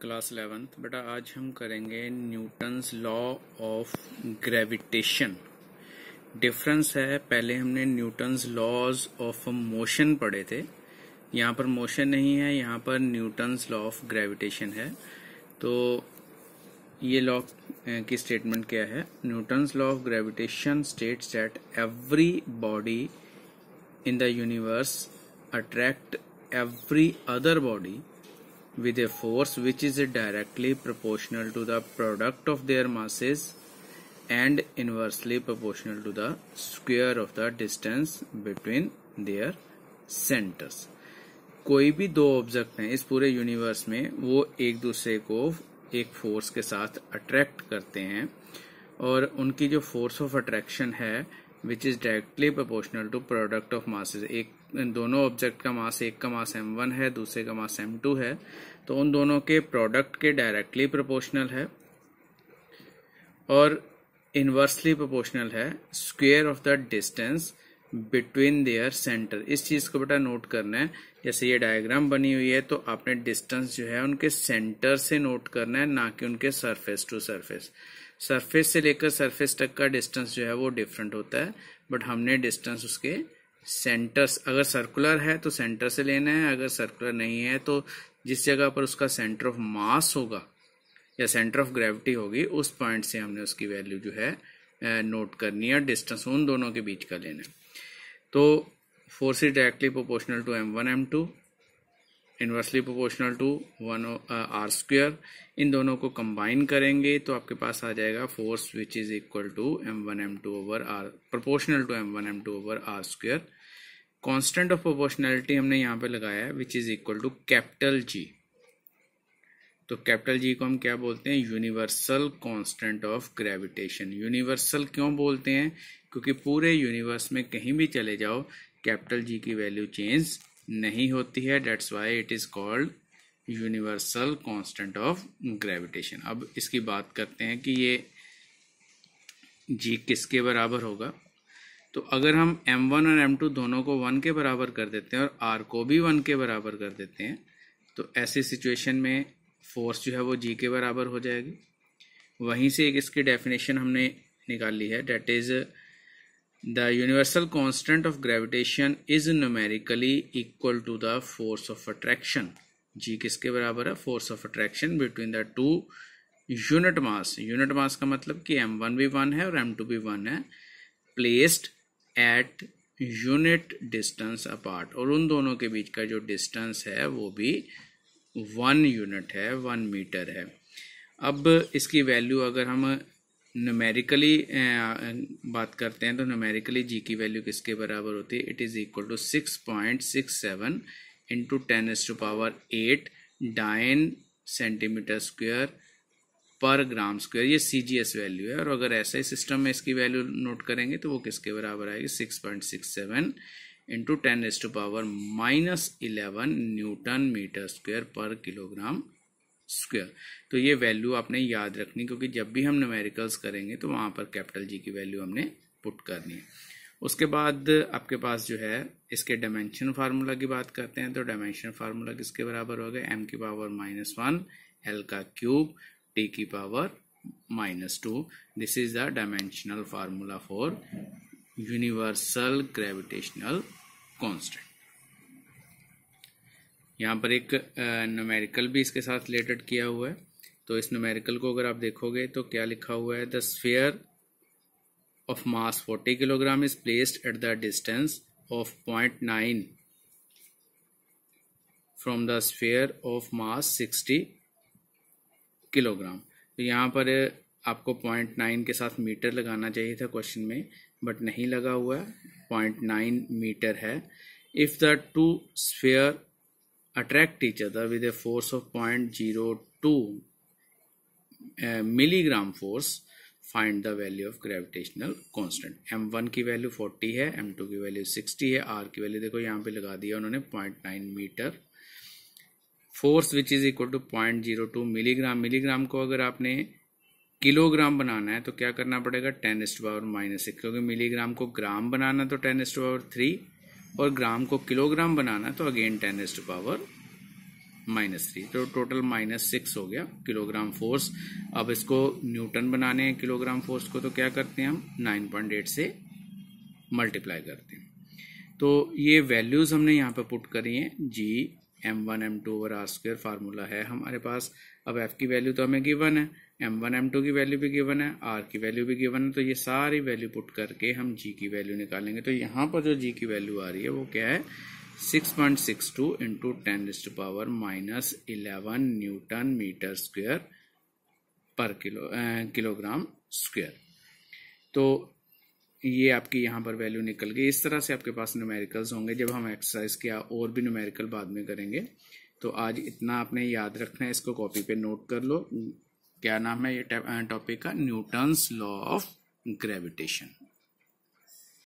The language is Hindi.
क्लास इलेवेंथ बेटा आज हम करेंगे Newton's law of gravitation difference है पहले हमने न्यूटन्स लॉज ऑफ मोशन पढ़े थे यहाँ पर मोशन नहीं है यहाँ पर न्यूटन्स लॉ ऑफ ग्रेविटेशन है तो ये लॉ की स्टेटमेंट क्या है Newton's law of gravitation states that every body in the universe attract every other body with a force which is directly proportional to the product of their masses and inversely proportional to the square of the distance between their centers. कोई भी दो ऑब्जेक्ट हैं इस पूरे यूनिवर्स में वो एक दूसरे को एक फोर्स के साथ अट्रैक्ट करते हैं और उनकी जो फोर्स ऑफ अट्रैक्शन है which is directly proportional to product of mass एक दोनों ऑब्जेक्ट का मास एक का मास एम वन है दूसरे का मास एम टू है तो उन दोनों के प्रोडक्ट के डायरेक्टली प्रोपोर्शनल है और इन्वर्सली प्रोपोर्शनल है square of the distance between their centre इस चीज को बेटा नोट करना है जैसे ये डायग्राम बनी हुई है तो आपने डिस्टेंस जो है उनके सेंटर से नोट करना है ना कि उनके सरफेस टू सरफेस सरफेस से लेकर सरफेस तक का डिस्टेंस जो है वो डिफरेंट होता है बट हमने डिस्टेंस उसके सेंटर्स अगर सर्कुलर है तो सेंटर से लेना है अगर सर्कुलर नहीं है तो जिस जगह पर उसका सेंटर ऑफ मास होगा या सेंटर ऑफ ग्रेविटी होगी उस पॉइंट से हमने उसकी वैल्यू जो है नोट करनी है डिस्टेंस उन दोनों के बीच का लेना है तो force is directly proportional to M one M two inversely proportional to one R square इन दोनों को कंबाइन करेंगे तो आपके पास आ जाएगा force which is equal to M one M two over R proportional to M one M two over R square constant of proportionality हमने यहाँ पे लगाया है which is equal to capital G तो कैपिटल जी को हम क्या बोलते हैं universal constant of gravitation universal क्यों बोलते हैं क्योंकि पूरे यूनिवर्स में कहीं भी चले जाओ कैपिटल जी की वैल्यू चेंज नहीं होती है that's why it is called universal constant of gravitation अब इसकी बात करते हैं कि ये जी किसके बराबर होगा तो अगर हम एम वन और एम टू दोनों को वन के बराबर कर देते हैं और आर को भी वन के बराबर कर देते हैं तो ऐसी सिचुएशन में फोर्स जो है वो जी के बराबर हो जाएगी वहीं से एक इसकी डेफिनेशन हमने निकाल ली है that is the universal constant of gravitation is numerically equal to the force of attraction G किसके बराबर है force of attraction between the two unit mass unit mass का मतलब कि एम वन भी वन है और एम टू भी वन है placed at unit distance apart और उन दोनों के बीच का जो डिस्टेंस है वो भी वन यूनिट है वन मीटर है अब इसकी वैल्यू अगर हम न्यूमेरिकली बात करते हैं तो न्यूमेरिकली जी की वैल्यू किसके बराबर होती है it is equal to six point six seven into ten is to power eight dyne centimetre square पर ग्राम स्क्वेयर ये सी जी एस वैल्यू है और अगर ऐसे ही सिस्टम में इसकी वैल्यू नोट करेंगे तो वो किसके बराबर आएगी six point six seven into ten is to power minus eleven newton metre square पर किलोग्राम स्क्वेयर तो ये वैल्यू आपने याद रखनी क्योंकि जब भी हम न्यूमेरिकल्स करेंगे तो वहां पर कैपिटल जी की वैल्यू हमने पुट करनी है उसके बाद आपके पास जो है इसके डायमेंशन फार्मूला की बात करते हैं तो डायमेंशन फार्मूला किसके बराबर हो गया एम की पावर माइनस वन एल का क्यूब टी की power minus two this is the dimensional formula for universal gravitational constant यहाँ पर एक नोमेरिकल भी इसके साथ रिलेटेड किया हुआ है तो इस नोमेरिकल को अगर आप देखोगे तो क्या लिखा हुआ है the sphere of mass 40 kilogram is placed at the distance of point nine from the sphere of mass 60 kilogram तो यहाँ पर आपको पॉइंट नाइन के साथ मीटर लगाना चाहिए था क्वेश्चन में बट नहीं लगा हुआ है पॉइंट नाइन मीटर है if the two sphere attract each other with a force of 0.02 uh, milligram force find the value of gravitational constant m1 की वैल्यू फोर्टी है एम की वैल्यू सिक्सटी है आर की वैल्यू देखो यहाँ पे लगा दिया उन्होंने point metre force which is equal to point zero two को अगर आपने किलोग्राम बनाना है तो क्या करना पड़ेगा टेन एस्ट पावर माइनस सिक्स क्योंकि मिलीग्राम को ग्राम बनाना तो टेन एस्ट पावर थ्री और ग्राम को किलोग्राम बनाना है तो again ten is to power minus three तो टोटल माइनस सिक्स हो गया किलोग्राम फोर्स अब इसको न्यूटन बनाने हैं किलोग्राम फोर्स को तो क्या करते हैं हम नाइन पॉइंट एट से मल्टीप्लाई करते हैं तो ये वैल्यूज़ हमने यहाँ पर पुट करी हैं G M one M two over R square formula है हमारे पास अब एफ की वैल्यू तो हमें गिवन है एम वन एम टू की वैल्यू भी गिवन है आर की वैल्यू भी गिवन है तो ये सारी वैल्यू पुट करके हम जी की वैल्यू निकालेंगे तो यहाँ पर जो जी की वैल्यू आ रही है वो क्या है six point six two into ten to power minus eleven newton metre square पर किलो किलोग्राम स्क्वेयर तो ये आपकी यहाँ पर वैल्यू निकल गई इस तरह से आपके पास न्यूमेरिकल्स होंगे जब हम एक्सरसाइज किया और भी न्यूमेरिकल बाद में करेंगे तो आज इतना आपने याद रखना है इसको कॉपी पे नोट कर लो क्या नाम है ये टॉपिक का न्यूटन्स लॉ ऑफ ग्रेविटेशन